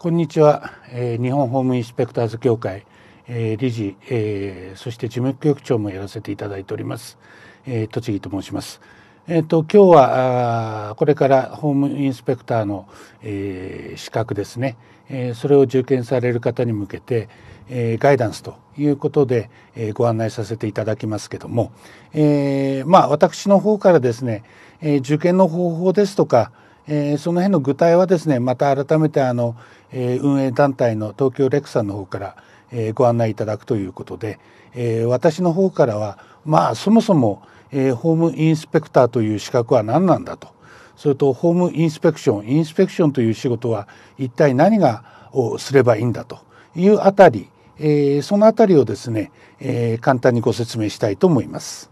こんにちは、えー、日本ホームインスペクターズ協会、えー、理事、えー、そして事務局長もやらせていただいております、えー、栃木と申します。えーと、と今日はあこれからホームインスペクターの、えー、資格ですね、えー、それを受験される方に向けて、えー、ガイダンスということで、えー、ご案内させていただきますけども、えー、まあ私の方からですね、えー、受験の方法ですとか、えー、その辺の具体はですねまた改めてあの、えー、運営団体の東京レクさんの方から、えー、ご案内いただくということで、えー、私の方からはまあそもそも、えー、ホームインスペクターという資格は何なんだとそれとホームインスペクションインスペクションという仕事は一体何がをすればいいんだというあたり、えー、そのあたりをですね、えー、簡単にご説明したいと思います。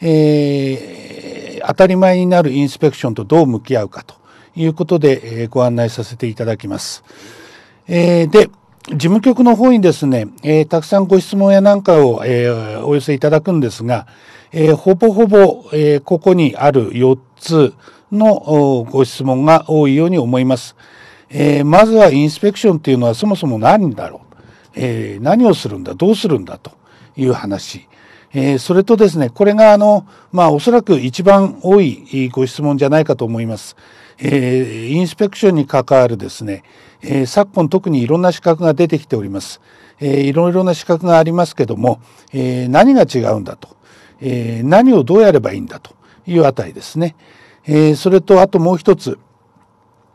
えー、当たり前になるインスペクションとどう向き合うかということで、えー、ご案内させていただきます。えー、で、事務局の方にですね、えー、たくさんご質問やなんかを、えー、お寄せいただくんですが、えー、ほぼほぼ、えここにある4つのご質問が多いように思います。えまずはインスペクションというのはそもそも何だろう、え何をするんだどうするんだという話。えそれとですね、これがあの、まあおそらく一番多いご質問じゃないかと思います。えー、インスペクションに関わるですね、えー、昨今特にいろんな資格が出てきております。えー、いろいろな資格がありますけども、えー、何が違うんだと、えー、何をどうやればいいんだというあたりですね。えー、それとあともう一つ、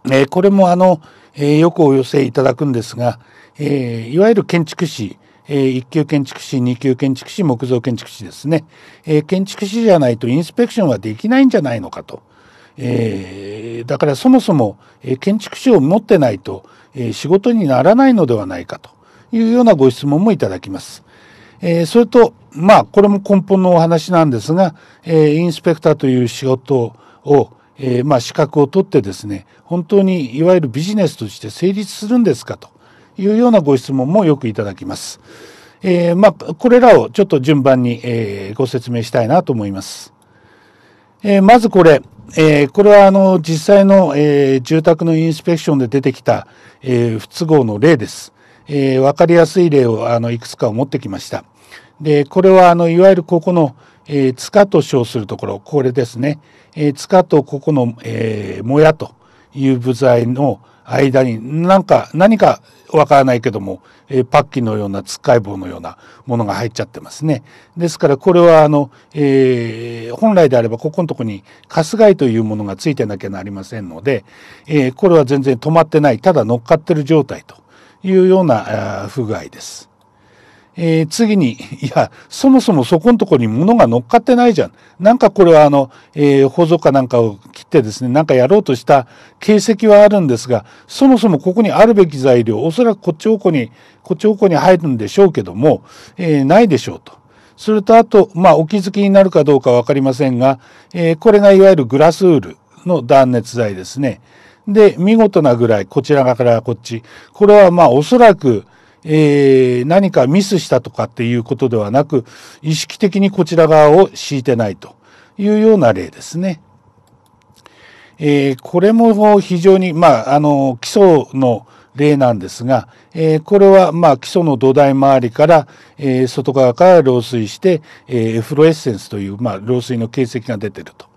えー、これもあの、えー、よくお寄せいただくんですが、えー、いわゆる建築士、えー、1級建築士、2級建築士、木造建築士ですね。えー、建築士じゃないとインスペクションはできないんじゃないのかとえー、だからそもそも建築士を持ってないと、え仕事にならないのではないかというようなご質問もいただきます。えー、それと、まあ、これも根本のお話なんですが、えー、インスペクターという仕事を、えー、まあ、資格を取ってですね、本当にいわゆるビジネスとして成立するんですかというようなご質問もよくいただきます。えー、まあ、これらをちょっと順番に、えー、ご説明したいなと思います。えー、まずこれ、えー、これはあの実際の、えー、住宅のインスペクションで出てきた、えー、不都合の例です。えー、分かりやすい例をあのいくつかを持ってきました。でこれはあのいわゆるここの、えー、塚と称するところこれですね、えー、塚とここの、えー、もやという部材の間になんか何かわからないけども、えー、パッキンのようなつっかい棒のようなものが入っちゃってますね。ですからこれはあの、えー、本来であればここのとこにカスイというものがついてなきゃなりませんので、えー、これは全然止まってないただ乗っかってる状態というような不具合です。えー、次に、いや、そもそもそこのとこに物が乗っかってないじゃん。なんかこれはあの、えー、包かなんかを切ってですね、なんかやろうとした形跡はあるんですが、そもそもここにあるべき材料、おそらくこっち方向に、こっち方向に入るんでしょうけども、えー、ないでしょうと。それとあと、まあ、お気づきになるかどうかわかりませんが、えー、これがいわゆるグラスウールの断熱材ですね。で、見事なぐらい、こちら側からこっち。これはまあ、おそらく、えー、何かミスしたとかっていうことではなく、意識的にこちら側を敷いてないというような例ですね。えー、これも非常に、まあ、あの、基礎の例なんですが、えー、これは、まあ、基礎の土台周りから、えー、外側から漏水して、えー、フロエッセンスという、まあ、漏水の形跡が出てると。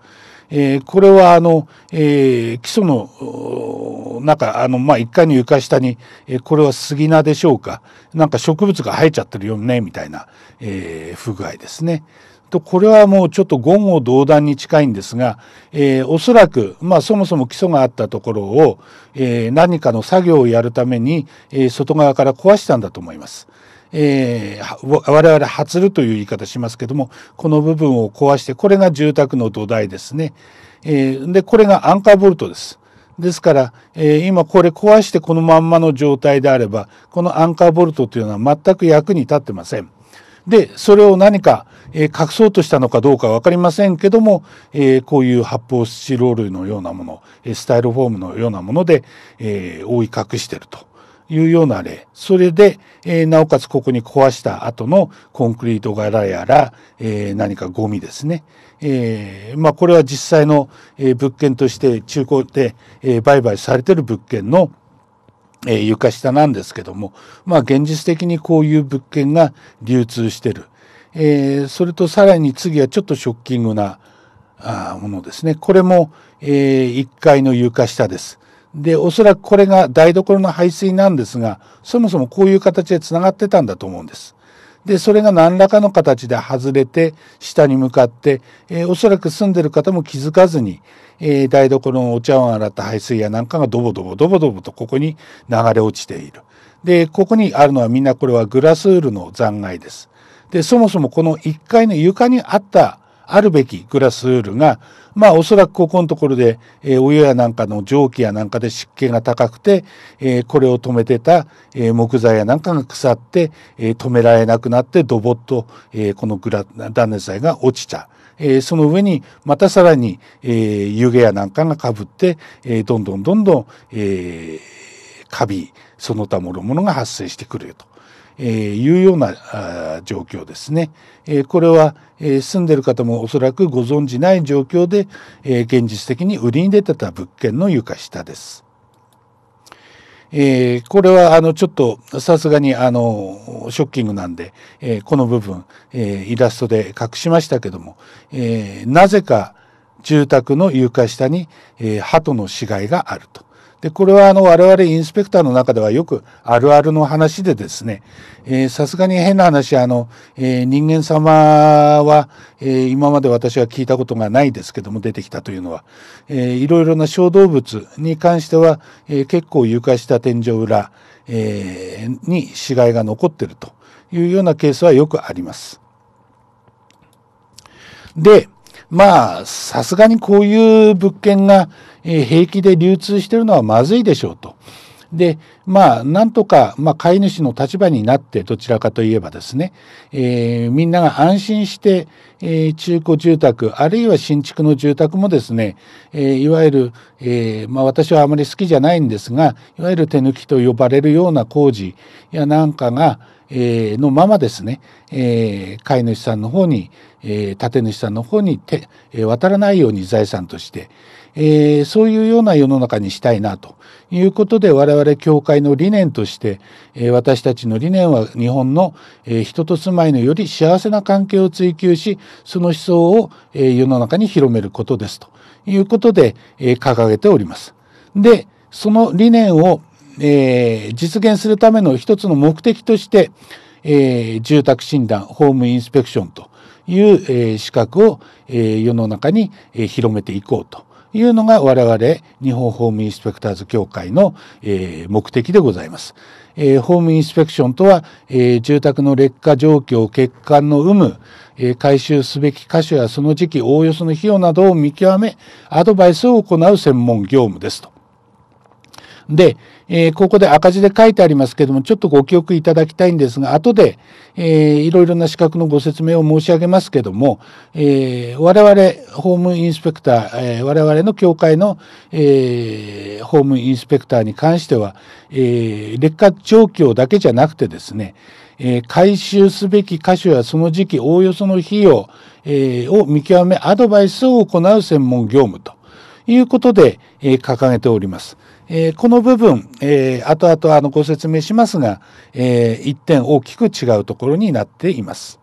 えー、これはあの、えー、基礎の中、あの、まあ、1階の床下に、えー、これは杉菜でしょうか。なんか植物が生えちゃってるよね、みたいな、えー、不具合ですね。と、これはもうちょっと言語道断に近いんですが、えー、おそらく、まあ、そもそも基礎があったところを、えー、何かの作業をやるために、えー、外側から壊したんだと思います。えー、我々発るという言い方しますけども、この部分を壊して、これが住宅の土台ですね。えー、で、これがアンカーボルトです。ですから、えー、今これ壊してこのまんまの状態であれば、このアンカーボルトというのは全く役に立ってません。で、それを何か、えー、隠そうとしたのかどうかわかりませんけども、えー、こういう発泡スチロールのようなもの、スタイルフォームのようなもので、えー、覆い隠していると。いうような例。それで、えー、なおかつここに壊した後のコンクリート柄やら、えー、何かゴミですね。えー、まあこれは実際の、えー、物件として中古で、えー、売買されてる物件のえー、床下なんですけども、まあ現実的にこういう物件が流通してる。えー、それとさらに次はちょっとショッキングなあものですね。これも、えー、1階の床下です。で、おそらくこれが台所の排水なんですが、そもそもこういう形で繋がってたんだと思うんです。で、それが何らかの形で外れて、下に向かって、えー、おそらく住んでる方も気づかずに、えー、台所のお茶碗洗った排水やなんかがドボドボドボドボとここに流れ落ちている。で、ここにあるのはみんなこれはグラスウールの残骸です。で、そもそもこの1階の床にあったあるべきグラスウールが、まあおそらくここのところで、えー、お湯やなんかの蒸気やなんかで湿気が高くて、えー、これを止めてた、えー、木材やなんかが腐って、えー、止められなくなってドボッと、えー、このグラ断熱材が落ちた。えー、その上にまたさらに、えー、湯気やなんかがかぶって、えー、どんどんどんどん、えー、カビ、その他もろものが発生してくるよと。えいうような状況ですね。えこれは、え住んでる方もおそらくご存じない状況で、え現実的に売りに出てた物件の床下です。えー、これはあのちょっとさすがにあのショッキングなんで、えー、この部分、えー、イラストで隠しましたけども、えなぜか住宅の床下に、え鳩の死骸があると。でこれはあの我々インスペクターの中ではよくあるあるの話でですねえさすがに変な話あの、えー、人間様は、えー、今まで私は聞いたことがないですけども出てきたというのは、えー、いろいろな小動物に関しては、えー、結構床下天井裏、えー、に死骸が残ってるというようなケースはよくあります。でまあさすがにこういう物件が平気で流通してるのはまずいでしょうと。で、まあ、なんとか、まあ、飼い主の立場になって、どちらかといえばですね、えー、みんなが安心して、えー、中古住宅、あるいは新築の住宅もですね、えー、いわゆる、えまあ、私はあまり好きじゃないんですが、いわゆる手抜きと呼ばれるような工事やなんかが、えのままですね、え飼い主さんの方に、え建主さんの方に手、え渡らないように財産として、えー、そういうような世の中にしたいなということで我々教会の理念として、えー、私たちの理念は日本の、えー、人と住まいのより幸せな関係を追求しその思想を、えー、世の中に広めることですということで、えー、掲げております。でその理念を、えー、実現するための一つの目的として、えー、住宅診断ホームインスペクションという、えー、資格を、えー、世の中に、えー、広めていこうというのが我々日本ホームインスペクターズ協会の、え目的でございます。えホームインスペクションとは、え住宅の劣化状況、欠陥の有無、え回収すべき箇所やその時期、おおよその費用などを見極め、アドバイスを行う専門業務ですと。で、えー、ここで赤字で書いてありますけども、ちょっとご記憶いただきたいんですが、後で、えー、いろいろな資格のご説明を申し上げますけども、えー、我々、ホームインスペクター、えー、我々の協会の、えー、ホームインスペクターに関しては、えー、劣化状況だけじゃなくてですね、えー、回収すべき箇所やその時期、おおよその費用、えー、を見極め、アドバイスを行う専門業務ということで、えー、掲げております。えー、この部分、えー、後々あのご説明しますが、えー、一点大きく違うところになっています。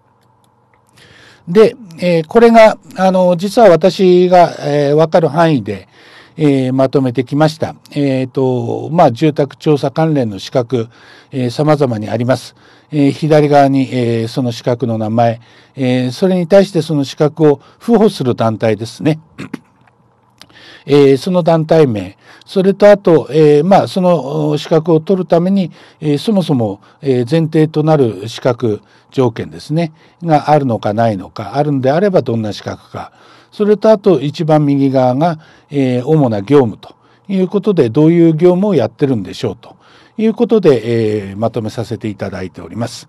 で、えー、これが、あの、実は私が、えー、わかる範囲で、えー、まとめてきました。えっ、ー、と、まあ、住宅調査関連の資格、えー、様々にあります。えー、左側に、えー、その資格の名前、えー、それに対してその資格を付保する団体ですね。えー、その団体名、それとあと、えー、まあ、その資格を取るために、えー、そもそも、え前提となる資格条件ですね、があるのかないのか、あるんであればどんな資格か。それとあと一番右側が、え主な業務ということで、どういう業務をやってるんでしょうということで、えまとめさせていただいております。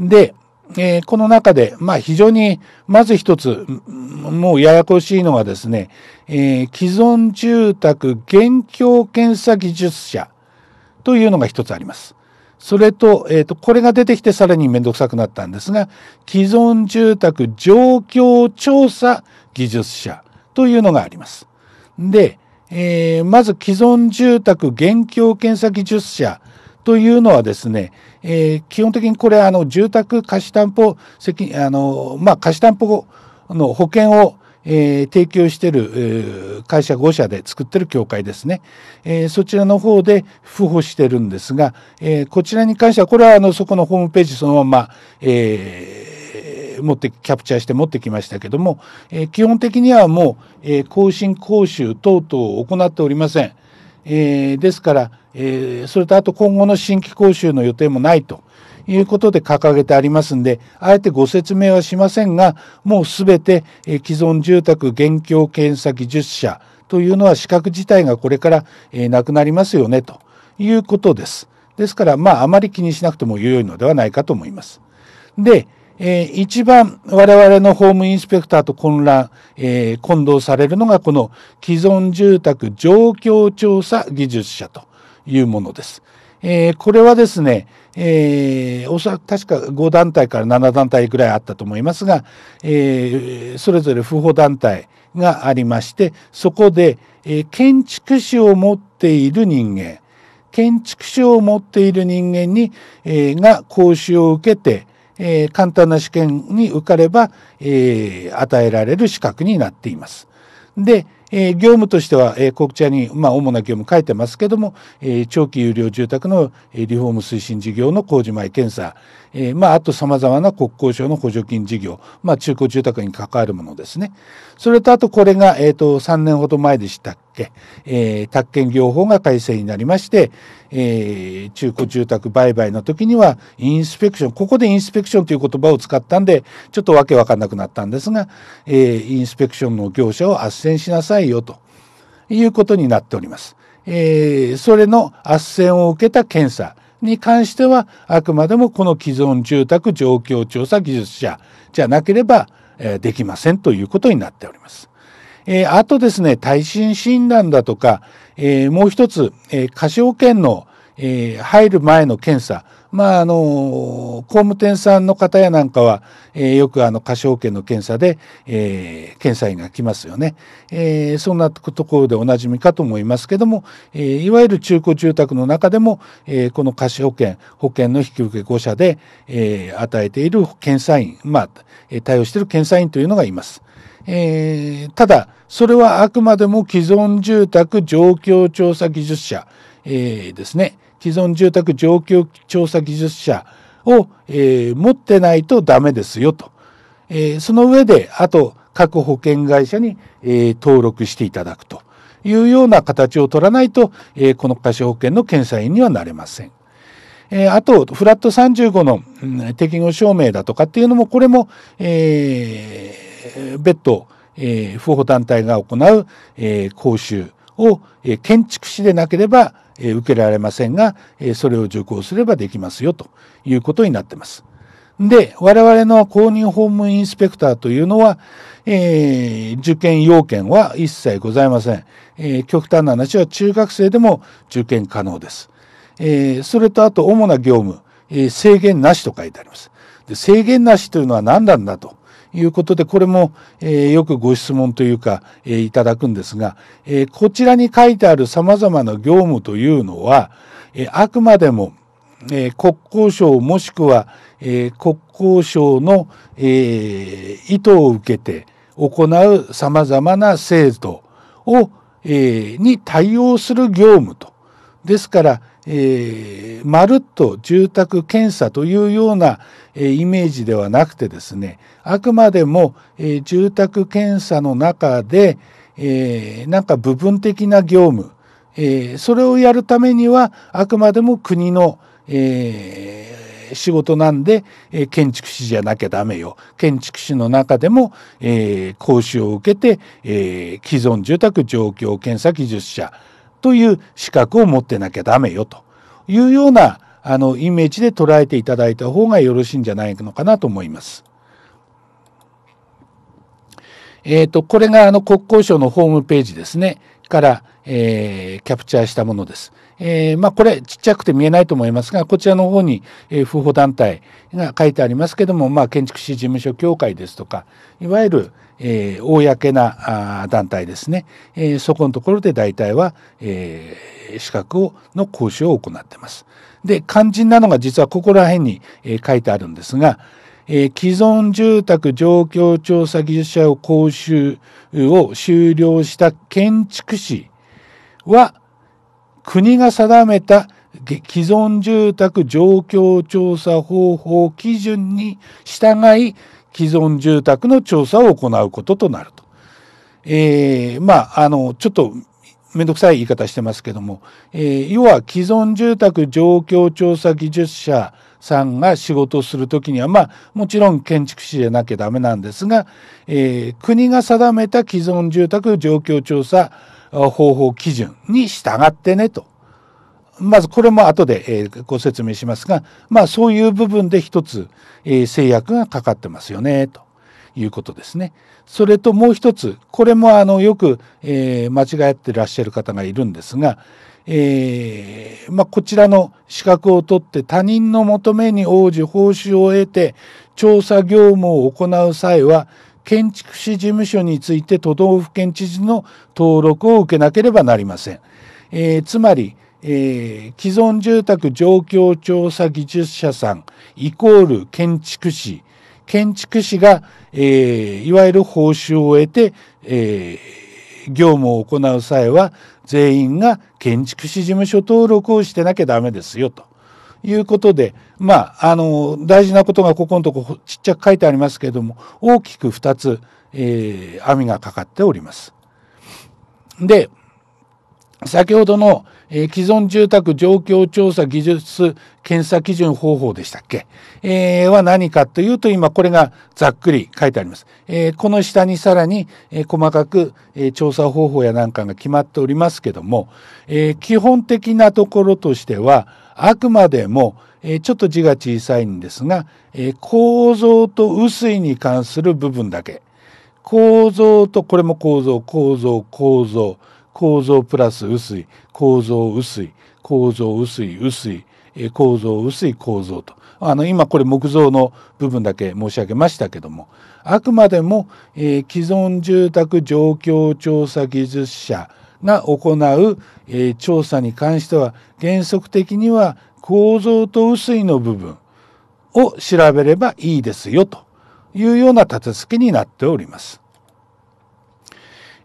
で、えー、この中で、まあ、非常に、まず一つ、もうややこしいのがですね、えー、既存住宅現況検査技術者というのが一つあります。それと、えっ、ー、と、これが出てきてさらに面倒くさくなったんですが、既存住宅状況調査技術者というのがあります。で、えー、まず既存住宅現況検査技術者というのはですね、えー、基本的にこれあの住宅貸担保責あのまあ貸担保の保険をえー、提供している、会社5社で作っている協会ですね、えー、そちらの方で付保してるんですが、えー、こちらに関してはこれはあのそこのホームページそのまま、えー、持ってキャプチャーして持ってきましたけども、えー、基本的にはもう、えー、更新講習等々を行っておりません、えー、ですから、えー、それとあと今後の新規講習の予定もないということで掲げてありますんで、あえてご説明はしませんが、もうすべて、えー、既存住宅現況検査技術者というのは資格自体がこれから、えー、なくなりますよねということです。ですから、まあ、あまり気にしなくても良いのではないかと思います。で、えー、一番我々のホームインスペクターと混乱、えー、混同されるのがこの既存住宅状況調査技術者というものです。えー、これはですね、えー、確か5団体から7団体ぐらいあったと思いますが、えー、それぞれ不法団体がありましてそこで、えー、建築士を持っている人間建築士を持っている人間に、えー、が講習を受けて、えー、簡単な試験に受かれば、えー、与えられる資格になっています。で、えー、業務としては、えー、国茶に、まあ、主な業務書いてますけども、えー、長期有料住宅の、えー、リフォーム推進事業の工事前検査、えー、まあ、あと様々な国交省の補助金事業、まあ、中古住宅に関わるものですね。それと、あとこれが、えっ、ー、と、3年ほど前でしたっけ、えー、宅建業法が改正になりまして、えー、中古住宅売買の時にはインスペクション、ここでインスペクションという言葉を使ったんで、ちょっとわけわかんなくなったんですが、えー、インスペクションの業者を斡旋しなさいよということになっております。えー、それの斡旋を受けた検査に関しては、あくまでもこの既存住宅状況調査技術者じゃなければ、えー、できませんということになっております。えー、あとですね、耐震診断だとか、えー、もう一つ、えー、過小券の、えー、入る前の検査。まあ、あの、工務店さんの方やなんかは、えー、よくあの、過小券の検査で、えー、検査員が来ますよね。えー、そんなところでおなじみかと思いますけども、えー、いわゆる中古住宅の中でも、えー、この過小券、保険の引き受け5社で、えー、与えている検査員、まあ、対応している検査員というのがいます。えー、ただ、それはあくまでも既存住宅状況調査技術者、えー、ですね。既存住宅状況調査技術者を、えー、持ってないとダメですよと。えその上で、あと各保険会社に、え登録していただくというような形を取らないと、えこの貸し保険の検査員にはなれません。えあと、フラット35の、うん、適合証明だとかっていうのも、これも、えーえ別途、え不法団体が行う、え講習を、え建築士でなければ、え受けられませんが、えそれを受講すればできますよということになってます。で、我々の公認法務インスペクターというのは、えー、受験要件は一切ございません。えー、極端な話は中学生でも受験可能です。えー、それとあと主な業務、え制限なしと書いてあります。で制限なしというのは何なんだと。いうことで、これも、えー、よくご質問というか、えー、いただくんですが、えー、こちらに書いてある様々な業務というのは、えー、あくまでも、えー、国交省もしくは、えー、国交省の、えー、意図を受けて行う様々な制度を、えー、に対応する業務と。ですから、えー、まるっと住宅検査というような、えー、イメージではなくてですね、あくまでも、えー、住宅検査の中で、えー、なんか部分的な業務、えー、それをやるためには、あくまでも国の、えー、仕事なんで、えー、建築士じゃなきゃダメよ。建築士の中でも、えー、講習を受けて、えー、既存住宅状況検査技術者、という資格を持ってなきゃダメよというようなあのイメージで捉えていただいた方がよろしいんじゃないのかなと思います。えっ、ー、と、これがあの国交省のホームページですね、から、えー、キャプチャーしたものです。えー、まあ、これ、ちっちゃくて見えないと思いますが、こちらの方に、えー、不法団体が書いてありますけども、まあ、建築士事務所協会ですとか、いわゆる、えー、公なあ団体ですね、えー、そこのところで大体は、えー、資格をの講習を行ってます。で、肝心なのが実はここら辺に、えー、書いてあるんですが、えー、既存住宅状況調査技術者を講習を終了した建築士は、国が定めた既存住宅状況調査方法基準に従い、既存住宅の調査を行うこととなると。えー、まあ、あの、ちょっと、めんどくさい言い方してますけども、えー、要は既存住宅状況調査技術者さんが仕事をするときには、まあ、もちろん建築士でなきゃダメなんですが、えー、国が定めた既存住宅状況調査方法基準に従ってねと。まずこれも後でご説明しますが、まあそういう部分で一つ制約がかかってますよね、ということですね。それともう一つ、これもあのよく間違ってらっしゃる方がいるんですが、えー、まあ、こちらの資格を取って他人の求めに応じ報酬を得て調査業務を行う際は建築士事務所について都道府県知事の登録を受けなければなりません。えー、つまり、えー、既存住宅状況調査技術者さんイコール建築士建築士が、えー、いわゆる報酬を得て、えー、業務を行う際は全員が建築士事務所登録をしてなきゃダメですよということで、まあ、あの、大事なことがここのとこちっちゃく書いてありますけれども、大きく2つ、えー、網がかかっております。で、先ほどのえー、既存住宅状況調査技術検査基準方法でしたっけ、えー、は何かというと今これがざっくり書いてあります。えー、この下にさらに、え細かく、え調査方法やなんかが決まっておりますけども、え基本的なところとしてはあくまでも、えちょっと字が小さいんですが、え構造と雨水に関する部分だけ。構造とこれも構造構造構造構造プラス薄い、構造薄い、構造薄い、薄い、構造薄い構造と。あの、今これ木造の部分だけ申し上げましたけども、あくまでも、えー、既存住宅状況調査技術者が行う、えー、調査に関しては、原則的には構造と薄いの部分を調べればいいですよというような立て付けになっております。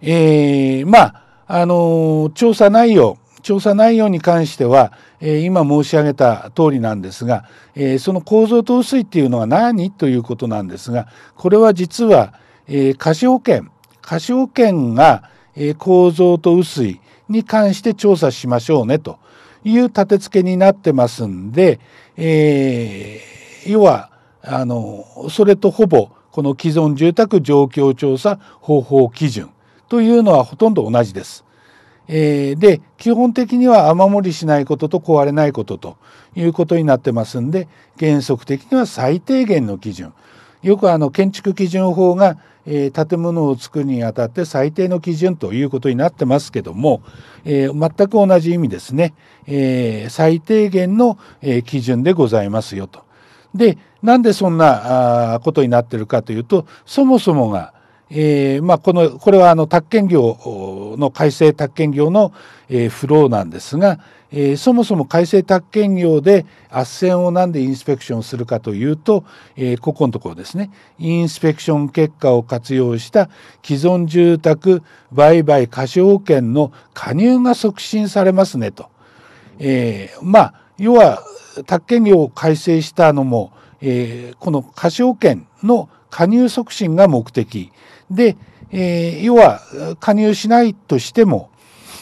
えー、まああの調査内容調査内容に関しては、えー、今申し上げた通りなんですが、えー、その構造薄いっていうのは何ということなんですがこれは実は、えー、保険、権過保権が、え構造と雨水に関して調査しましょうねという立て付けになってますんで、え要はあのそれとほぼこの既存住宅状況調査方法基準というのはほとんど同じです。えー、で基本的には雨漏りしないことと壊れないことということになってますんで原則的には最低限の基準よくあの建築基準法が、えー、建物を作るにあたって最低の基準ということになってますけども、えー、全く同じ意味ですね、えー、最低限の、え基準でございますよと。でなんでそんなことになってるかというとそもそもがえーまあ、このこれはあの宅建業の改正宅建業の、えー、フローなんですが、えー、そもそも改正宅建業で斡旋をなんでインスペクションするかというと、えー、ここのところですねインスペクション結果を活用した既存住宅売買貸保険の加入が促進されますねと。えー、まあ要は宅建業を改正したのも、えー、この貸保険の加入促進が目的。で、えー、要は加入しないとしても、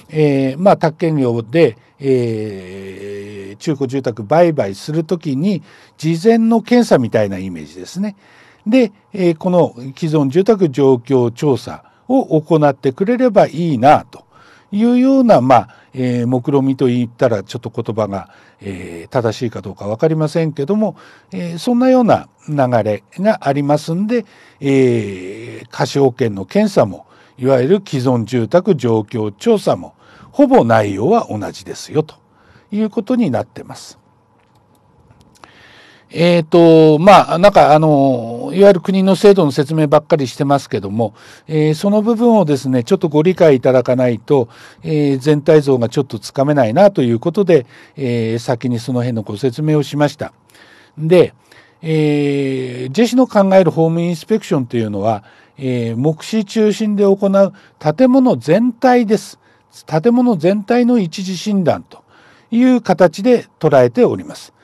えー、まあ宅建業で、えー、中古住宅売買するときに事前の検査みたいなイメージですね。で、えー、この既存住宅状況調査を行ってくれればいいなというような、まあ、えー、目論見と言ったらちょっと言葉が、えー、正しいかどうか分かりませんけども、えー、そんなような流れがありますんで、えー、貸保険の検査もいわゆる既存住宅状況調査もほぼ内容は同じですよということになってます。えっ、ー、と、まあ、なんか、あの、いわゆる国の制度の説明ばっかりしてますけども、えー、その部分をですね、ちょっとご理解いただかないと、えー、全体像がちょっとつかめないなということで、え先にその辺のご説明をしました。で、えジェシの考えるホームインスペクションというのは、え目視中心で行う建物全体です。建物全体の一時診断という形で捉えております。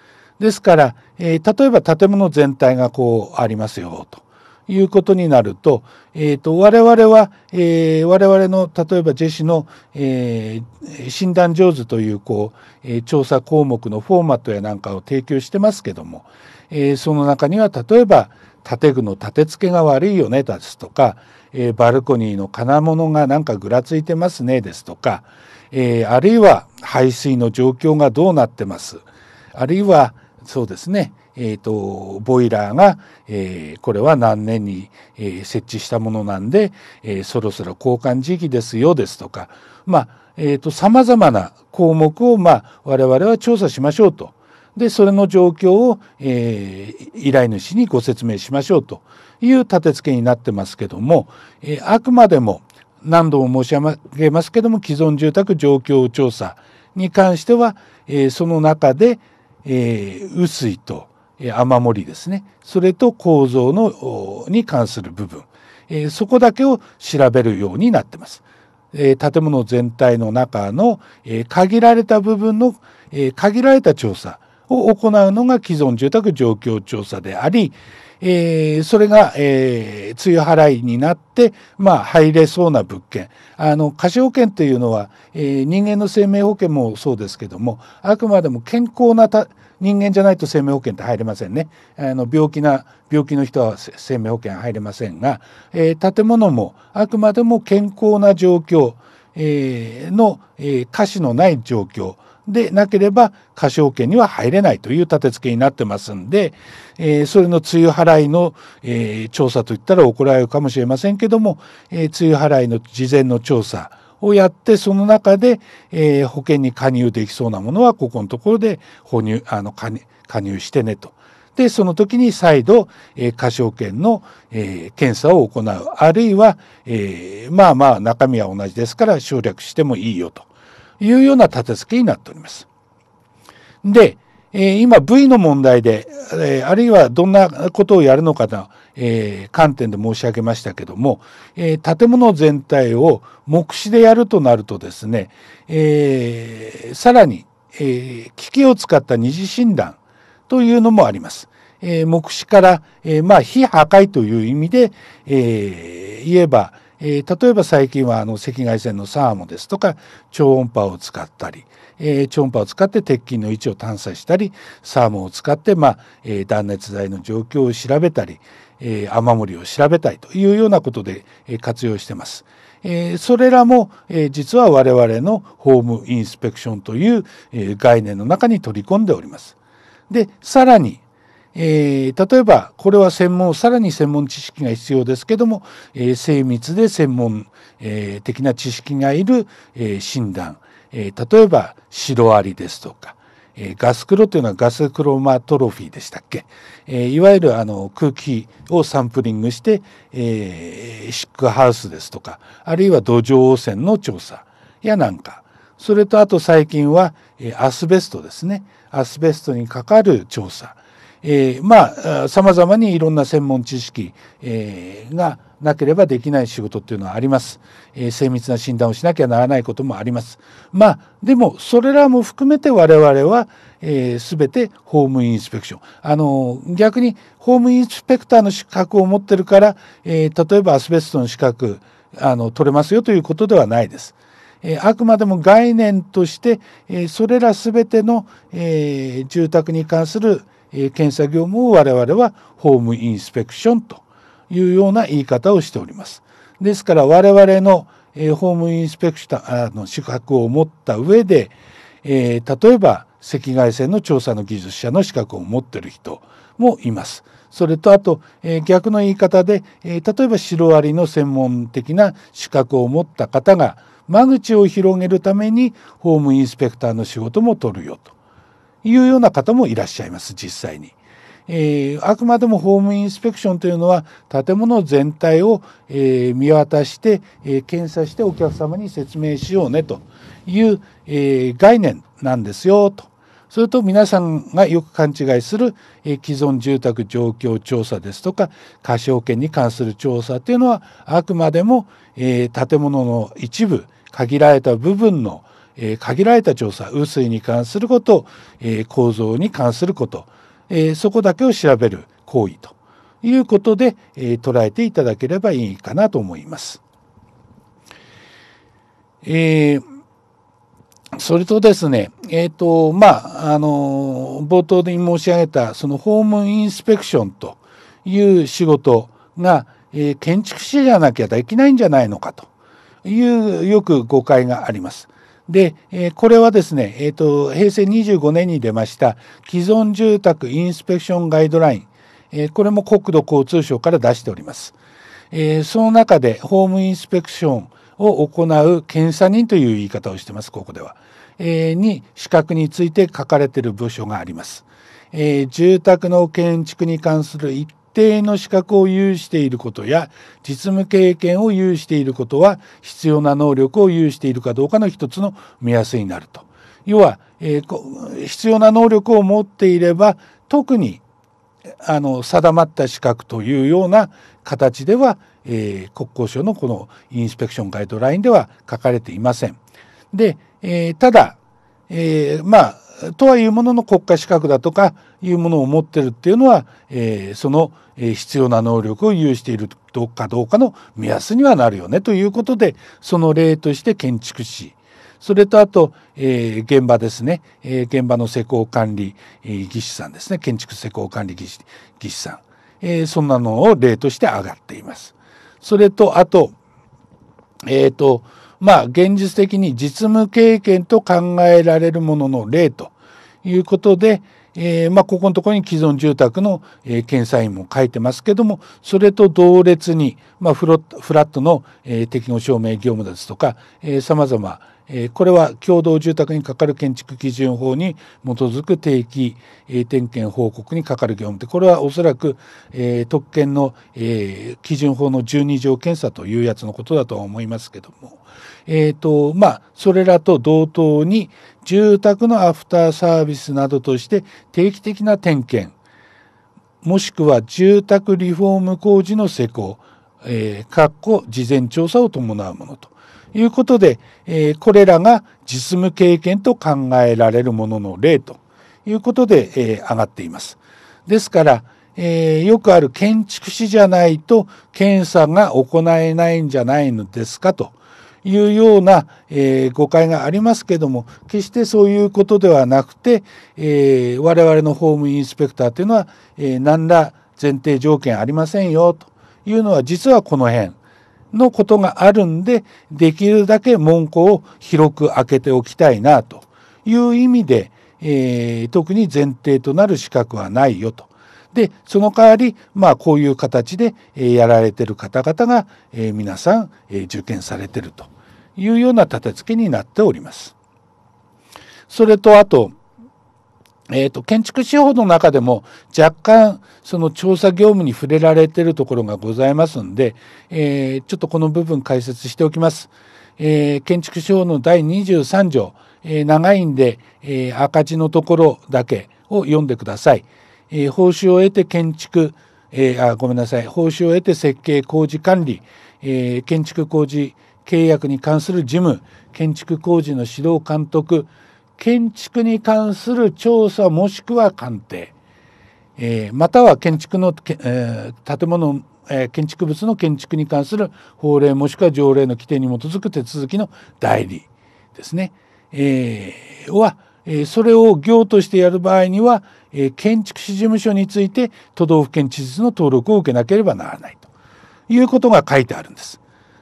ですから、えー、例えば建物全体がこうありますよということになると,、えーと、我々は、えー、我々の例えばジェシの、えー、診断上手というこう、えー、調査項目のフォーマットやなんかを提供してますけども、えー、その中には例えば建具の建て付けが悪いよねですとか、えー、バルコニーの金物がなんかぐらついてますねですとか、えー、あるいは排水の状況がどうなってますあるいはそうですね、えっ、ー、と、ボイラーが、えー、これは何年に、えー、設置したものなんで、えー、そろそろ交換時期ですよですとか、まあ、えっ、ー、と、様々な項目を、まあ、我々は調査しましょうと。で、それの状況を、えー、依頼主にご説明しましょうという立て付けになってますけども、えー、あくまでも何度も申し上げますけども、既存住宅状況調査に関しては、えー、その中で、えー、雨水と雨漏りですねそれと構造のに関する部分、えー、そこだけを調べるようになってます。えー、建物全体の中の、えー、限られた部分の、えー、限られた調査を行うのが既存住宅状況調査であり、えー、それが、えー、梅雨払いになって、まあ、入れそうな物件。あの、貸し保険というのは、えー、人間の生命保険もそうですけども、あくまでも健康なた人間じゃないと生命保険って入れませんね。あの、病気な、病気の人は生命保険入れませんが、えー、建物もあくまでも健康な状況、えー、の、えー、瑕疵のない状況、でなければ過証券には入れないという立て付けになってますんで、えー、それの梅雨払いの、えー、調査といったら怒られるかもしれませんけども、えー、梅雨払いの事前の調査をやってその中で、えー、保険に加入できそうなものはここのところで保入あの加入してねと。でその時に再度、えー、過小券の、えー、検査を行うあるいは、えー、まあまあ中身は同じですから省略してもいいよというような立て付けになっております。で、え今 V の問題で、えあるいはどんなことをやるのかの、え観点で申し上げましたけども、え建物全体を目視でやるとなるとですね、えさらに、え機器を使った二次診断というのもあります。え目視から、えまあ、非破壊という意味で、え言えば、えー、例えば最近はあの赤外線のサーモですとか超音波を使ったり、えー、超音波を使って鉄筋の位置を探査したりサーモを使って、まあえー、断熱材の状況を調べたり、えー、雨漏りを調べたりというようなことで、えー、活用してます。えー、それらも、えー、実は我々のホームインスペクションという、えー、概念の中に取り込んでおります。でさらにえー、例えばこれは専門さらに専門知識が必要ですけども、えー、精密で専門、えー、的な知識がいる、え診断、え例えばシロアリですとか、えガスクロというのはガスクロマトロフィーでしたっけ、えいわゆるあの空気をサンプリングして、えシックハウスですとかあるいは土壌汚染の調査やなんかそれとあと最近は、えアスベストですねアスベストにかかる調査えー、まあ様々にいろんな専門知識、えー、がなければできない仕事っていうのはあります、えー、精密な診断をしなきゃならないこともあります。まあでもそれらも含めて我々は、えー、全てホームインスペクション。あの逆にホームインスペクターの資格を持ってるから、えー、例えばアスベストの資格あの取れますよということではないです。えあくまでも概念として、えそれらすべての、え住宅に関するえー、検査業務を我々はホームインスペクションというような言い方をしております。ですから我々の、えー、ホームインスペクションの資格を持った上で、えー、例えば赤外線の調査の技術者の資格を持っている人もいます。それとあと、えー、逆の言い方で、えー、例えばシロアリの専門的な資格を持った方が間口を広げるためにホームインスペクターの仕事も取るよと。いうような方もいらっしゃいます実際に。えー、あくまでもホームインスペクションというのは建物全体を、えー、見渡して、えー、検査してお客様に説明しようねという、え概念なんですよと。それと皆さんがよく勘違いする、え既存住宅状況調査ですとか貸証権に関する調査というのはあくまでも、え建物の一部限られた部分のえー、限られた調査雨水に関すること、えー、構造に関すること、えー、そこだけを調べる行為ということで、え捉えていただければいいかなと思います。えそれとですね、えっ、ー、と、まあ、あの、冒頭で申し上げた、その訪問インスペクションという仕事が、えー、建築士じゃなきゃできないんじゃないのかというよく誤解があります。で、えこれはですね、えーと、平成25年に出ました既存住宅インスペクションガイドライン、えこれも国土交通省から出しております。えその中でホームインスペクションを行う検査人という言い方をしてます、ここでは。えに資格について書かれている部署があります。え住宅の建築に関する一定の資格を有していることや実務経験を有していることは必要な能力を有しているかどうかの一つの目安になると。要は、えー、必要な能力を持っていれば特にあの定まった資格というような形では、えー、国交省のこのインスペクションガイドラインでは書かれていません。で、えー、ただ、えー、まあとはいうものの国家資格だとかいうものを持ってるっていうのは、えー、その、え必要な能力を有しているかどうかの目安にはなるよねということでその例として建築士それとあと、えー、現場ですね、えー、現場の施工管理、え技師さんですね建築施工管理技師技師さん、えそんなのを例として挙がっています。それとあとえっ、とまあ、現実的に実務経験と考えられるものの例ということで、えー、まあ、ここのところに既存住宅の、えー、検査員も書いてますけども、それと同列に、まあ、フロフラットの、えー、適合証明業務ですとか、えー、様々、えこれは共同住宅に係る建築基準法に基づく定期、点検報告に係る業務でこれはおそらく、え特権の、え基準法の12条検査というやつのことだとは思いますけども、えーとまあ、それらと同等に住宅のアフターサービスなどとして定期的な点検もしくは住宅リフォーム工事の施工えかっこ事前調査を伴うものということで、えー、これらが実務経験と考えられるものの例ということで、えー、上がっています。ですから、えー、よくある建築士じゃないと検査が行えないんじゃないのですかというような、えー、誤解がありますけども決してそういうことではなくて、えー、我々のホームインスペクターというのは、え何ら前提条件ありませんよというのは実はこの辺のことがあるんで、できるだけ門戸を広く開けておきたいなという意味で、えー、特に前提となる資格はないよと。で、その代わり、まあこういう形で、えー、やられてる方々が、えー、皆さん、え受験されてるというような立て付けになっております。それとあと、えーと、建築司法の中でも若干その調査業務に触れられているところがございますんで、えー、ちょっとこの部分解説しておきます。えー、建築司法の第23条、えー、長いんで、え赤字のところだけを読んでください。え報酬を得て建築、えあごめんなさい報酬を得て設計工事管理、え建築工事契約に関する事務建築工事の指導監督建築に関する調査もしくは鑑定、えー、または建築の、えー、建物、えー、建築物の建築に関する法令もしくは条例の規定に基づく手続きの代理ですね、えー、は、えー、それを業としてやる場合には、えー、建築士事務所について都道府県知事の登録を受けなければならないということが書いてあるんです。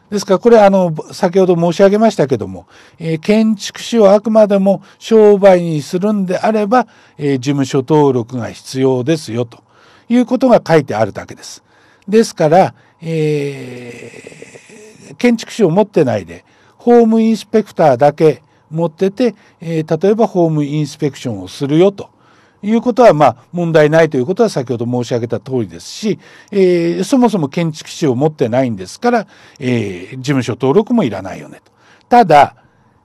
ですからこれあの先ほど申し上げましたけども、えー、建築士をあくまでも商売にするんであれば、えー、事務所登録が必要ですよということが書いてあるだけです。ですから、えー、建築士を持ってないでホームインスペクターだけ持ってて、え例えばホームインスペクションをするよと。いうことは、まあ、問題ないということは先ほど申し上げた通りですし、えー、そもそも建築士を持ってないんですから、えー、事務所登録もいらないよねと。ただ、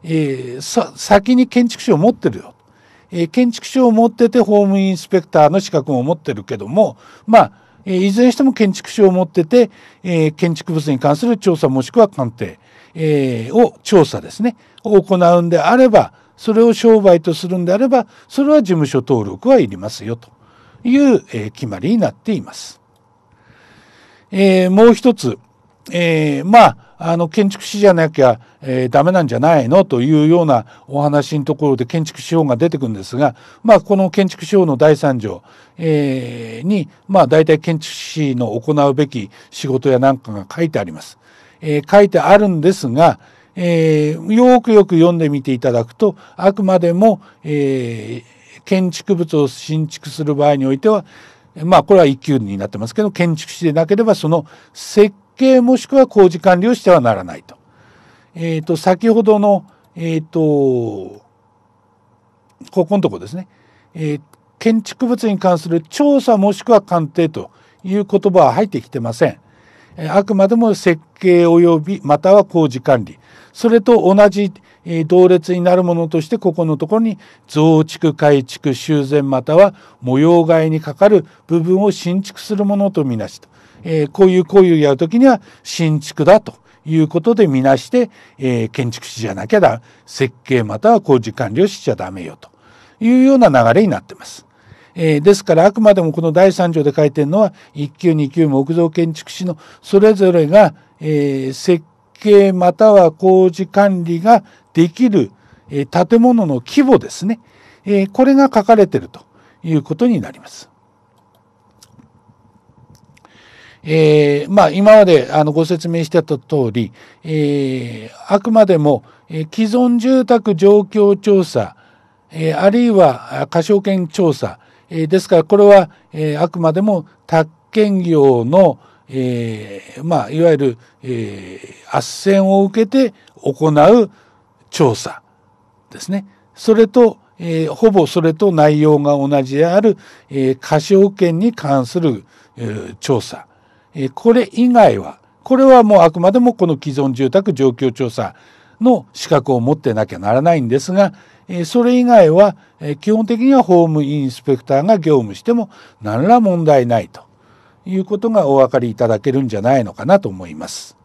えー、先に建築士を持ってるよ。え建築士を持っててホームインスペクターの資格も持ってるけども、まあ、えいずれにしても建築士を持ってて、え建築物に関する調査もしくは鑑定、えを調査ですね、行うんであれば、それを商売とするんであればそれは事務所登録はいりますよという、え決まりになっています。えー、もう一つ、えー、まああの建築士じゃなきゃ、えー、ダメなんじゃないのというようなお話のところで建築士法が出てくるんですが、まあ、この建築士法の第3条、えー、に、まあ、大体建築士の行うべき仕事やなんかが書いてあります。えー、書いてあるんですが、えー、よくよく読んでみていただくとあくまでも、えー、建築物を新築する場合においてはまあこれは一級になってますけど建築士でなければその設計もしくは工事管理をしてはならないと。えっ、ー、と先ほどのえっ、ー、とここのとこですね、えー、建築物に関する調査もしくは鑑定という言葉は入ってきてません。えあくまでも設計及びまたは工事管理それと同じ同列になるものとしてここのところに増築改築修繕または模様替えにかかる部分を新築するものとみなしと、えー、こういう行為をやるときには新築だということでみなして、えー、建築士じゃなきゃだ設計または工事管理をしちゃダメよというような流れになってます。えー、ですからあくまでもこの第3条で書いてるのは1級2級木造建築士のそれぞれがえー、設計または工事管理ができる、えー、建物の規模ですね、えー、これが書かれているということになります。えー、まあ今まであのご説明してた通り、えー、あくまでも、え既存住宅状況調査、えあるいは過小権調査、えですからこれは、えあくまでも宅建業の、えー、まあ、いわゆる、えー、斡旋を受けて行う調査ですね。それと、えー、ほぼそれと内容が同じである、えー、過小権に関する、えー、調査、えー。これ以外は、これはもうあくまでもこの既存住宅状況調査の資格を持ってなきゃならないんですが、えそれ以外は基本的にはホームインスペクターが業務しても何ら問題ないということがお分かりいただけるんじゃないのかなと思います。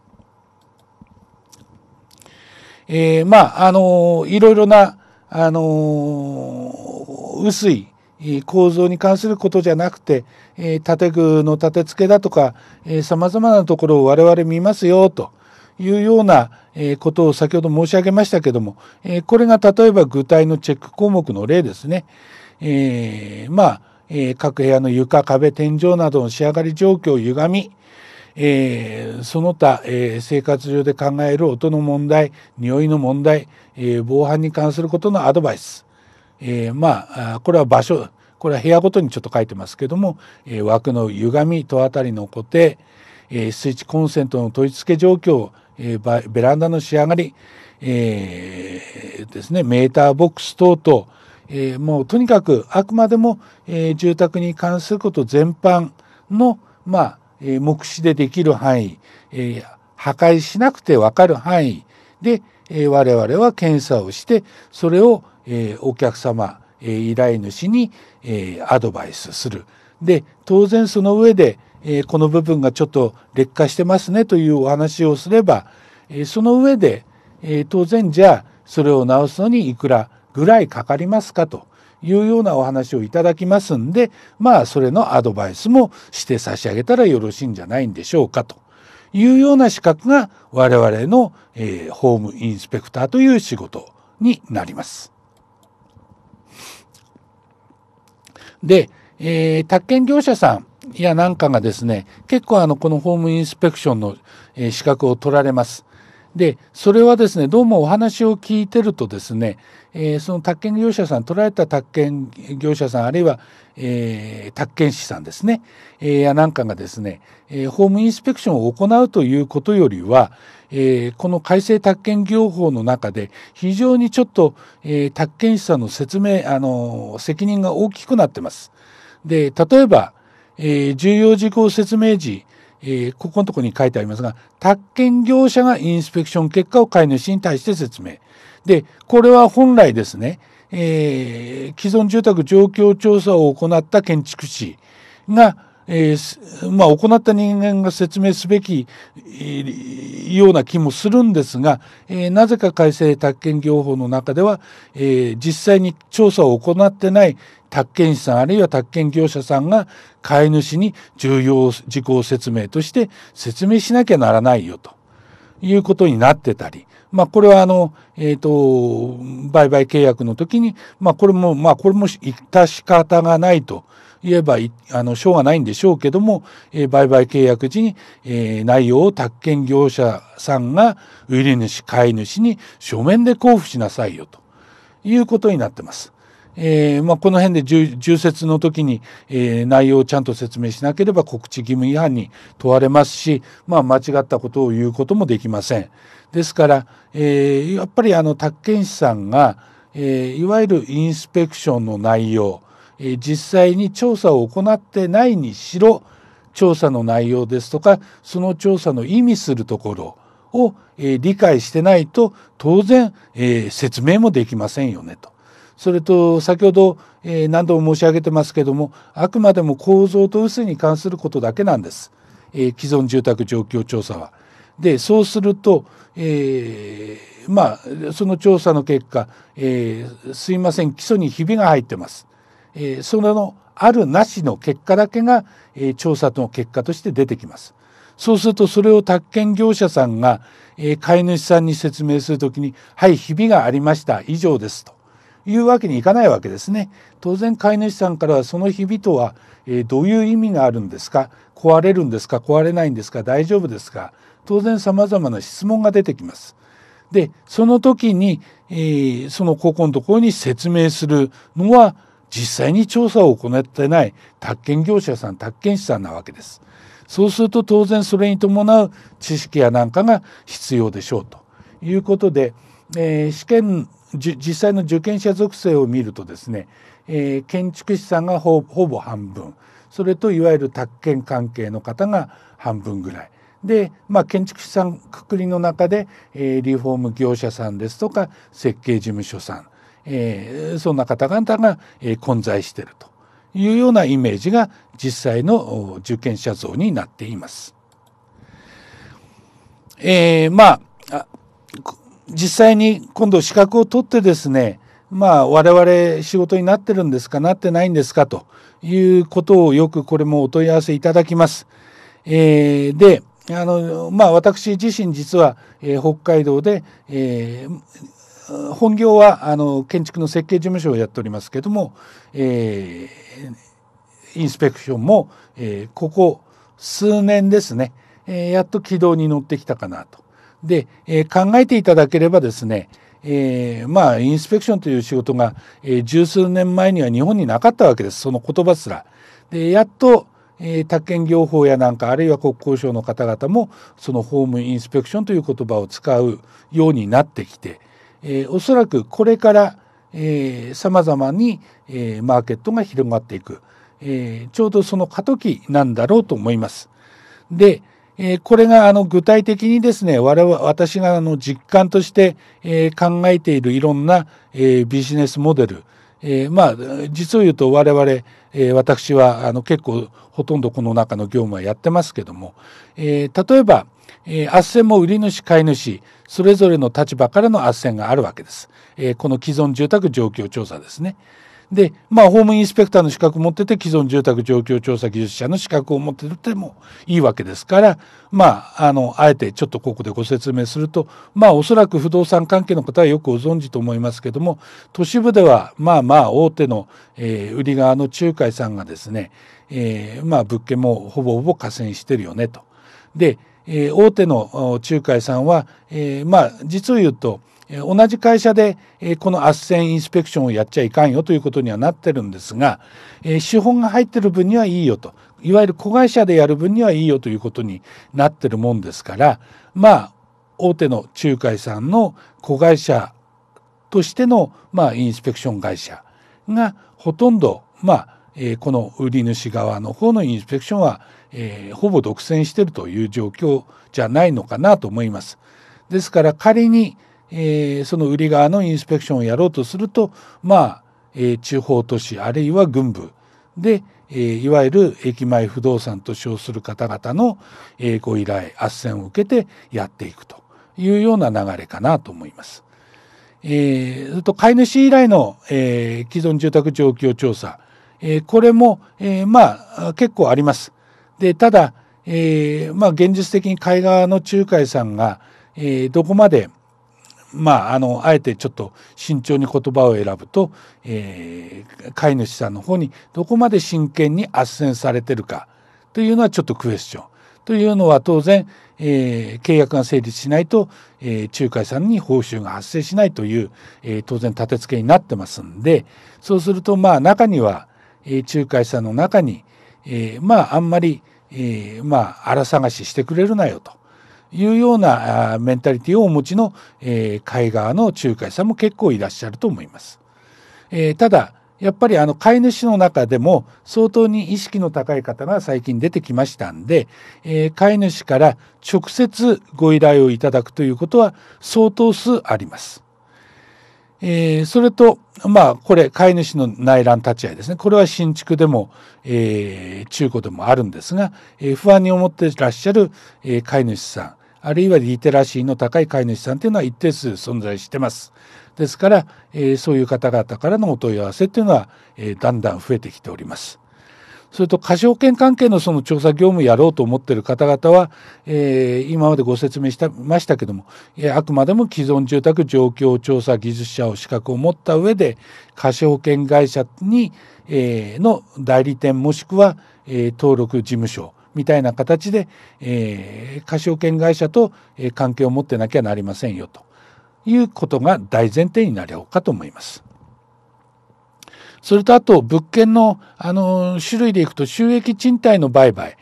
えー、まあ、あのいろいろな、あの薄い構造に関することじゃなくて、えー、建具の建て付けだとか、えー、様々なところを我々見ますよ、というような、えことを先ほど申し上げましたけども、えー、これが例えば具体のチェック項目の例ですね。えー、まあ、えー、各部屋の床、壁、天井などの仕上がり状況を歪み、えー、その他、えー、生活上で考える音の問題、匂いの問題、えー、防犯に関することのアドバイス。えまあ、これは場所、これは部屋ごとにちょっと書いてますけども、え枠の歪み、戸辺たりの固定、えスイッチコンセントの取り付け状況、えベランダの仕上がり、えですね、メーターボックス等々、えー、もうとにかくあくまでも、えー、住宅に関すること全般の、まあ、えー、目視でできる範囲、えー、破壊しなくてわかる範囲で、えー、我々は検査をして、それを、えー、お客様、えー、依頼主に、えー、アドバイスする。で、当然その上で、えー、この部分がちょっと劣化してますねというお話をすれば、えー、その上で、えー、当然じゃあそれを直すのにいくらぐらいかかりますかというようなお話をいただきますんでまあそれのアドバイスもして差し上げたらよろしいんじゃないんでしょうかというような資格が我々の、えー、ホームインスペクターという仕事になります。で、えー、宅建業者さんやなんかがですね結構あのこのホームインスペクションの、え資格を取られます。でそれはですねどうもお話を聞いてるとですねえー、その宅建業者さん取られた宅建業者さんあるいは、えー、宅建士さんですね、えー、やなんかがですね、えー、ホームインスペクションを行うということよりは、えー、この改正宅建業法の中で非常にちょっと、えー、宅建士さんの説明あの責任が大きくなってます。で例えば、えー、重要事項説明時えー、ここのところに書いてありますが、宅建業者がインスペクション結果を飼い主に対して説明。で、これは本来ですね、えー、既存住宅状況調査を行った建築士が、えー、まあ、行った人間が説明すべき、えー、ような気もするんですが、えー、なぜか改正宅建業法の中では、え実際に調査を行ってない宅建士さんあるいは宅建業者さんが買い主に重要事項説明として説明しなきゃならないよということになってたり、まあ、これはあの、えっ、ー、と、売買契約の時に、まあ、これも、まあ、これも致し方がないと。言えば、あの、しょうがないんでしょうけども、えー、売買契約時に、えー、内容を宅建業者さんが、売り主、買い主に書面で交付しなさいよ、ということになってます。えー、まあ、この辺で重説の時に、えー、内容をちゃんと説明しなければ告知義務違反に問われますし、まあ、間違ったことを言うこともできません。ですから、えー、やっぱりあの宅建士さんが、えいわゆるインスペクションの内容、え実際に調査を行ってないにしろ調査の内容ですとかその調査の意味するところを、え理解してないと当然、え説明もできませんよねと。それと先ほど何度も申し上げてますけどもあくまでも構造と雨に関することだけなんです、え既存住宅状況調査は。でそうすると、えー、まあその調査の結果、えー、すいません基礎にひびが入ってます、えー、そのあるなしの結果だけが、え調査の結果として出てきます。そうするとそれを宅建業者さんが、え飼い主さんに説明するときに「はいひびがありました以上です」と。いうわけにいかないわけですね。当然飼い主さんからはその日々とは、えどういう意味があるんですか壊れるんですか壊れないんですか大丈夫ですか当然様々な質問が出てきます。でその時に、えー、そのここのところに説明するのは実際に調査を行ってない宅建業者さん宅建士さんなわけです。そうすると当然それに伴う知識やなんかが必要でしょうということで、えー、試験実際の受験者属性を見るとですね、えー、建築士さんがほぼ半分それといわゆる宅建関係の方が半分ぐらい。で、まあ、建築士さんくくりの中で、えー、リフォーム業者さんですとか設計事務所さん、えー、そんな方々が、えー、混在しているというようなイメージが実際の受験者像になっています。えー、まあ実際に今度資格を取ってですね、まあ我々仕事になってるんですかなってないんですかということをよくこれもお問い合わせいただきます。えー、で、あの、まあ私自身実は、えー、北海道で、えー、本業はあの建築の設計事務所をやっておりますけども、えー、インスペクションも、えー、ここ数年ですね、えー、やっと軌道に乗ってきたかなとで、えー、考えていただければですね、えー、まあインスペクションという仕事が、えー、十数年前には日本になかったわけですその言葉すら。でやっと、えー、宅建業法やなんかあるいは国交省の方々もそのホームインスペクションという言葉を使うようになってきて、えー、おそらくこれからさまざまに、えー、マーケットが広がっていく、えー、ちょうどその過渡期なんだろうと思います。で、えー、これがあの具体的にですね、我々、私があの実感として、えー、考えているいろんな、えー、ビジネスモデル、えー、まあ、実を言うと我々、えー、私はあの結構ほとんどこの中の業務はやってますけども、えー、例えば、えー、斡旋も売り主買い主それぞれの立場からの斡旋があるわけです、えー、この既存住宅状況調査ですね、で、まあ、ホームインスペクターの資格を持ってて、既存住宅状況調査技術者の資格を持っててもいいわけですから、まあ、あの、あえてちょっとここでご説明すると、まあ、おそらく不動産関係の方はよくご存知と思いますけども、都市部では、まあまあ、大手の、えー、売り側の仲介さんがですね、えー、まあ、物件もほぼほぼ河川してるよね、と。で、えー、大手の仲介さんは、えー、まあ、実を言うと、同じ会社でこの斡旋インスペクションをやっちゃいかんよということにはなってるんですが資本が入ってる分にはいいよといわゆる子会社でやる分にはいいよということになってるもんですからまあ大手の仲介さんの子会社としての、まあ、インスペクション会社がほとんど、まあえこの売り主側の方のインスペクションは、えほぼ独占しているという状況じゃないのかなと思います。ですから仮にえー、その売り側のインスペクションをやろうとすると、まあ、えー、地方都市あるいは軍部で、えー、いわゆる駅前不動産と称する方々の、えー、ご依頼斡旋を受けてやっていくというような流れかなと思います。えー、と飼い主依頼の、えー、既存住宅状況調査、えー、これも、えー、まあ結構あります。でただ、えー、まあ現実的に海側の仲介さんが、えー、どこまで、まあ、あの、あえてちょっと慎重に言葉を選ぶと、えー、飼い主さんの方にどこまで真剣に斡旋されてるかというのはちょっとクエスチョン。というのは当然、えー、契約が成立しないと、えー、仲介さんに報酬が発生しないという、えー、当然立て付けになってますんで、そうすると、まあ中には、えー、仲介さんの中に、えー、まああんまり、えー、まあ荒探ししてくれるなよと。いうようなメンタリティをお持ちの、えい海側の仲介さんも結構いらっしゃると思います。えただやっぱりあの飼い主の中でも相当に意識の高い方が最近出てきましたんで、え飼い主から直接ご依頼をいただくということは相当数あります。えー、それと、まあ、これ、飼い主の内覧立ち会いですね。これは新築でも、えー、中古でもあるんですが、えー、不安に思っていらっしゃる、えー、飼い主さん。あるいはリテラシーの高い飼い主さんというのは一定数存在してます。ですから、えー、そういう方々からのお問い合わせというのは、えー、だんだん増えてきております。それと過小権関係のその調査業務やろうと思っている方々は、えー、今までご説明したましたけども、えー、あくまでも既存住宅状況調査技術者を資格を持った上で、過小権会社に、えー、の代理店もしくは、えー、登録事務所、みたいな形で、えー、貸証券会社と、えー、関係を持ってなきゃなりませんよということが大前提になりようかと思います。それとあと物件のあの種類でいくと収益賃貸の売買、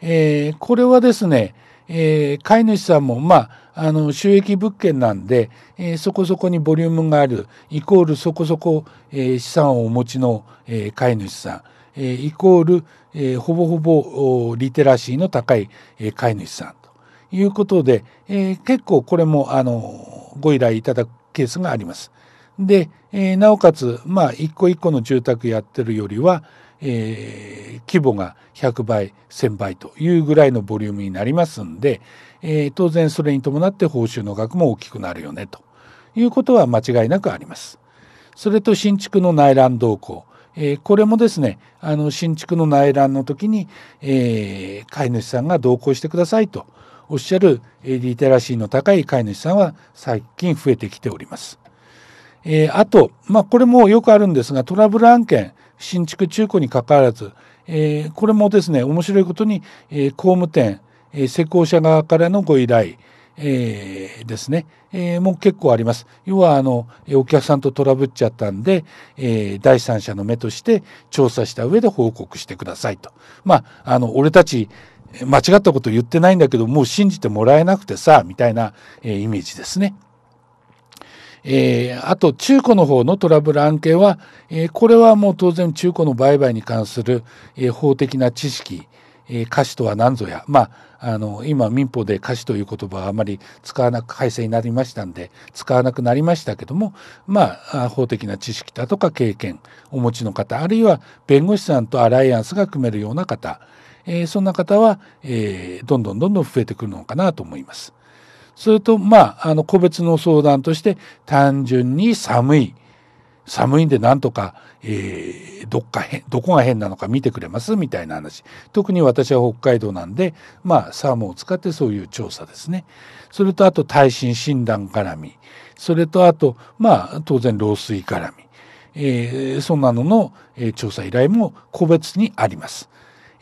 えー、これはですね、えー、飼い主さんもまああの収益物件なんで、えー、そこそこにボリュームがあるイコールそこそこ、えー、資産をお持ちの、えー、飼い主さんえイコール、えほぼほぼリテラシーの高い、え飼い主さんということで、え結構これもあのご依頼いただくケースがあります。で、えなおかつ、まあ、一個一個の住宅やってるよりは、えー、規模が100倍、1000倍というぐらいのボリュームになりますんで、えー、当然それに伴って報酬の額も大きくなるよねということは間違いなくあります。それと新築の内覧動向、えこれもですねあの新築の内覧の時に、え飼い主さんが同行してくださいとおっしゃるリテラシーの高い飼い主さんは最近増えてきております。えあと、まあ、これもよくあるんですがトラブル案件新築中古にかかわらず、えこれもですね面白いことに、え工務店、え施工者側からのご依頼えー、ですね、えー、もう結構あります。要は、あの、お客さんとトラブっちゃったんで、えー、第三者の目として調査した上で報告してくださいと。まあ、あの、俺たち、間違ったこと言ってないんだけど、もう信じてもらえなくてさ、みたいな、えイメージですね。えー、あと中古の方のトラブル案件は、えー、これはもう当然中古の売買に関する、えー、法的な知識、えー、貸しとは何ぞや、まあ、あの今民法で歌詞という言葉はあまり使わなく改正になりましたんで使わなくなりましたけどもまあ法的な知識だとか経験お持ちの方あるいは弁護士さんとアライアンスが組めるような方、えー、そんな方は、えー、どんどんどんどん増えてくるのかなと思います。それとまああの個別の相談として単純に寒い寒いんでなんとか、えー、どっかへどこが変なのか見てくれますみたいな話特に私は北海道なんでまあサーモンを使ってそういう調査ですねそれとあと耐震診断絡みそれとあとまあ当然漏水絡み、えー、そんなのの、え調査依頼も個別にあります。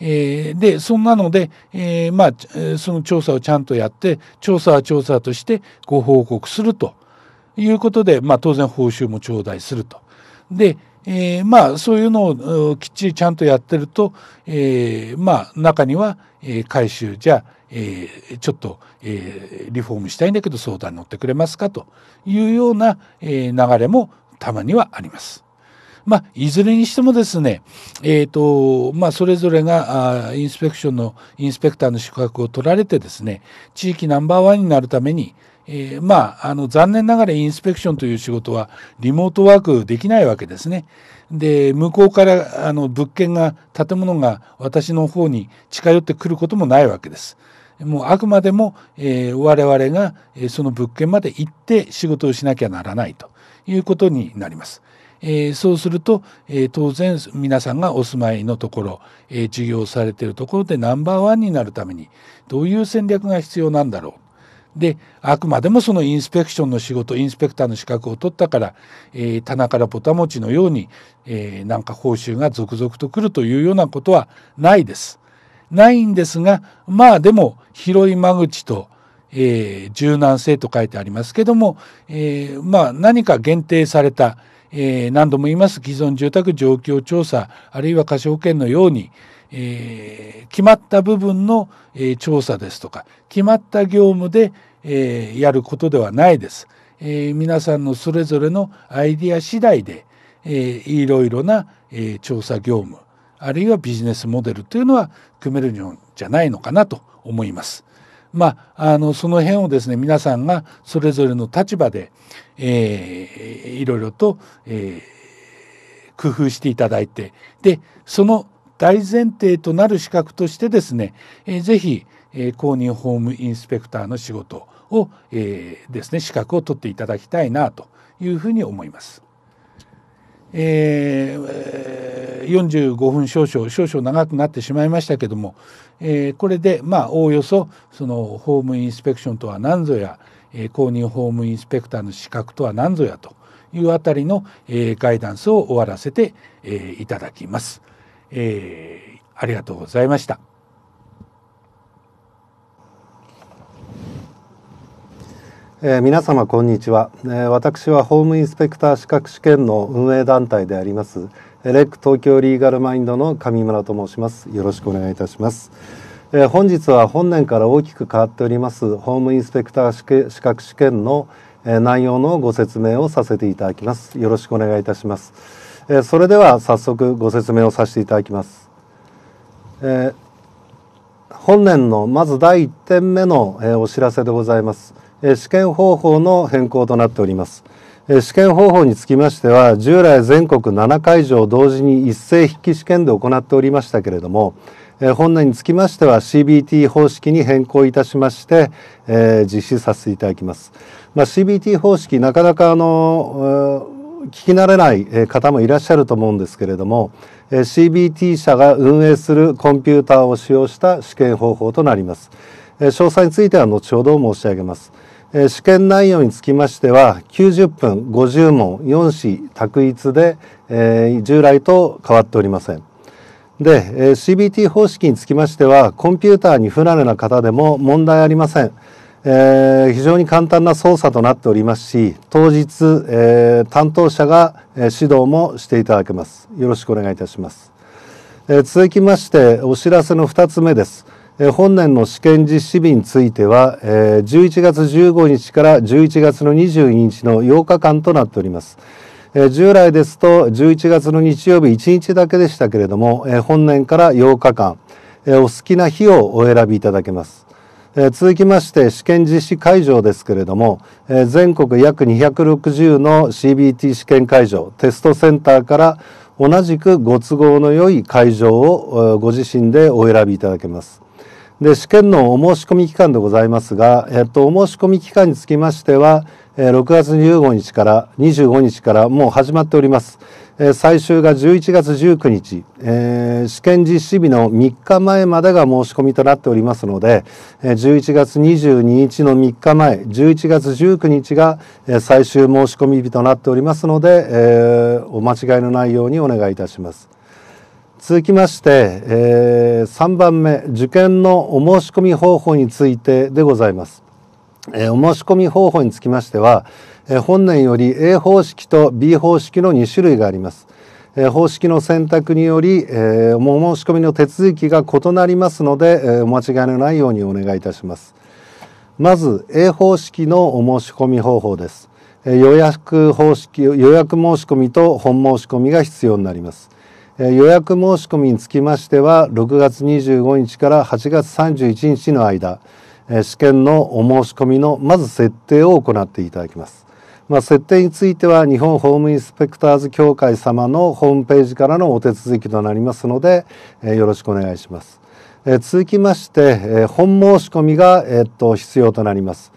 えー、でそんなので、えー、まあその調査をちゃんとやって調査は調査としてご報告するということで、まあ、当然報酬も頂戴すると。で、えー、まあそういうのをきっちりちゃんとやってると、えー、まあ中には、えー、回収じゃえー、ちょっと、えー、リフォームしたいんだけど相談に乗ってくれますかというような、えー、流れもたまにはあります。まあ、いずれにしてもですね、えっ、ー、と、まあ、それぞれが、あインスペクションの、インスペクターの資格を取られてですね、地域ナンバーワンになるために、えー、まあ、あの、残念ながらインスペクションという仕事はリモートワークできないわけですね。で、向こうから、あの、物件が、建物が私の方に近寄ってくることもないわけです。もうあくまでも、えー、我々が、えその物件まで行って仕事をしなきゃならないということになります。えー、そうすると、えー、当然皆さんがお住まいのところ、えー、授業されているところでナンバーワンになるためにどういう戦略が必要なんだろう。であくまでもそのインスペクションの仕事インスペクターの資格を取ったから、えー、棚からぼたもちのように、えー、なんか報酬が続々と来るというようなことはないです。ないんですがまあでも広い間口とえー、柔軟性と書いてありますけども、えー、まあ何か限定された、えー、何度も言います既存住宅状況調査あるいは貸保険のように、えー、決まった部分の、えー、調査ですとか決まった業務で、えー、やることではないです、えー。皆さんのそれぞれのアイディア次第で、えー、いろいろな、えー、調査業務あるいはビジネスモデルというのは組めるんじゃないのかなと思います。まあ、あのその辺をですね皆さんがそれぞれの立場で、えー、いろいろと、えー、工夫していただいてでその大前提となる資格としてですね、えー、ぜひ、えー、公認ホームインスペクターの仕事を、えー、ですね資格を取っていただきたいなというふうに思います。えー、45分少々少々長くなってしまいましたけども、えー、これでまあおおよそそのホームインスペクションとは何ぞや、えー、公認ホームインスペクターの資格とは何ぞやというあたりの、えー、ガイダンスを終わらせて、えー、いただきます、えー。ありがとうございました。えー、皆様こんにちは、えー、私はホームインスペクター資格試験の運営団体でありますレック東京リーガルマインドの上村と申しますよろしくお願いいたします、えー、本日は本年から大きく変わっておりますホームインスペクター資格試験の内容のご説明をさせていただきますよろしくお願いいたしますそれでは早速ご説明をさせていただきますえ本年のまず第1点目のお知らせでございます試験方法の変更となっております試験方法につきましては従来全国7会場同時に一斉筆記試験で行っておりましたけれども本年につきましては CBT 方式に変更いたしまして、えー、実施させていただきます、まあ、CBT 方式なかなかあの聞き慣れない方もいらっしゃると思うんですけれども CBT 社が運営するコンピューターを使用した試験方法となります詳細については後ほど申し上げます。えー、試験内容につきましては90分50問4試択一で、えー、従来と変わっておりません。で、えー、CBT 方式につきましてはコンピューターに不慣れな方でも問題ありません。えー、非常に簡単な操作となっておりますし当日、えー、担当者が、指導もしていただけますよろしくお願いいたします、え続きましてお知らせの2つ目です本年の試験実施日については、えー、11月15日から11月の22日の8日間となっております。従来ですと11月の日曜日1日だけでしたけれども、本年から8日間、お好きな日をお選びいただけます。続きまして試験実施会場ですけれども、全国約260の CBT 試験会場テストセンターから同じくご都合の良い会場をご自身でお選びいただけます。で、試験のお申し込み期間でございますが、えっと、お申し込み期間につきましては、え6月15日から25日からもう始まっております。え最終が11月19日、えー、試験実施日の3日前までが申し込みとなっておりますので、え11月22日の3日前、11月19日が、え最終申し込み日となっておりますので、えー、お間違いのないようにお願いいたします。続きまして、えー、3番目受験のお申し込み方法についてでございます。えー、お申し込み方法につきましては、えー、本年より A 方式と B 方式の2種類があります。えー、方式の選択により、えー、お申し込みの手続きが異なりますので、えー、お間違いのないようにお願いいたします。まず A 方式のお申し込み方法です。予約方式、予約申し込みと本申し込みが必要になります。予約申し込みにつきましては6月25日から8月31日の間試験のお申し込みのまず設定を行っていただきます、まあ、設定については日本ホームインスペクターズ協会様のホームページからのお手続きとなりますのでよろしくお願いします続きまして本申し込みが、必要となります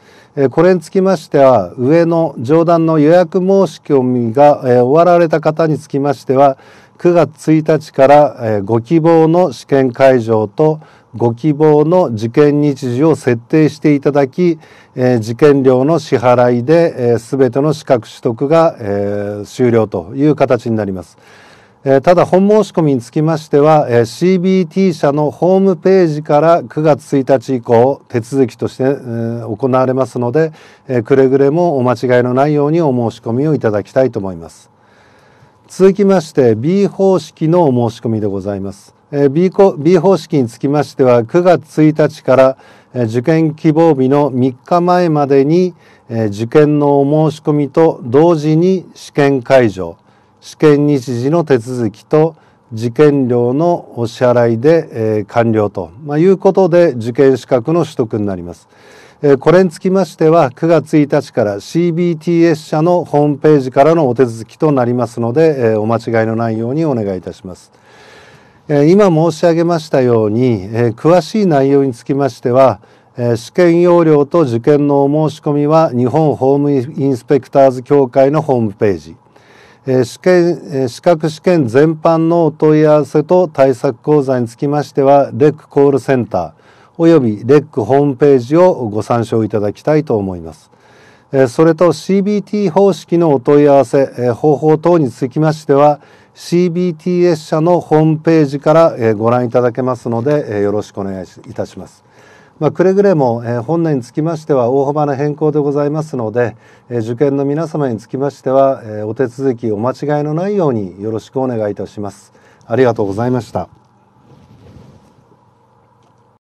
これにつきましては上の上段の予約申し込みが終わられた方につきましては9月1日から、ご希望の試験会場とご希望の受験日時を設定していただき、受験料の支払いで、全ての資格取得が、終了という形になります。ただ本申し込みにつきましては、CBT 社のホームページから9月1日以降手続きとして、行われますので、くれぐれもお間違いのないようにお申し込みをいただきたいと思います。続きまして B 方式のお申し込みでございます B, B 方式につきましては9月1日から受験希望日の3日前までに受験のお申し込みと同時に試験会場試験日時の手続きと受験料のお支払いで完了と、まあ、いうことで受験資格の取得になります。これにつきましては9月1日から CBTS 社のホームページからのお手続きとなりますのでお間違いのないようにお願いいたします。今申し上げましたように詳しい内容につきましては試験要領と受験のお申し込みは日本法務インスペクターズ協会のホームページ試験資格試験全般のお問い合わせと対策講座につきましてはレックコールセンター及びレックホームページをご参照いただきたいと思います。それと CBT 方式のお問い合わせ方法等につきましては CBTS 社のホームページからご覧いただけますのでよろしくお願いいたします。まあ、くれぐれも、本年につきましては大幅な変更でございますので、受験の皆様につきましては、お手続きお間違いのないようによろしくお願いいたします。ありがとうございました。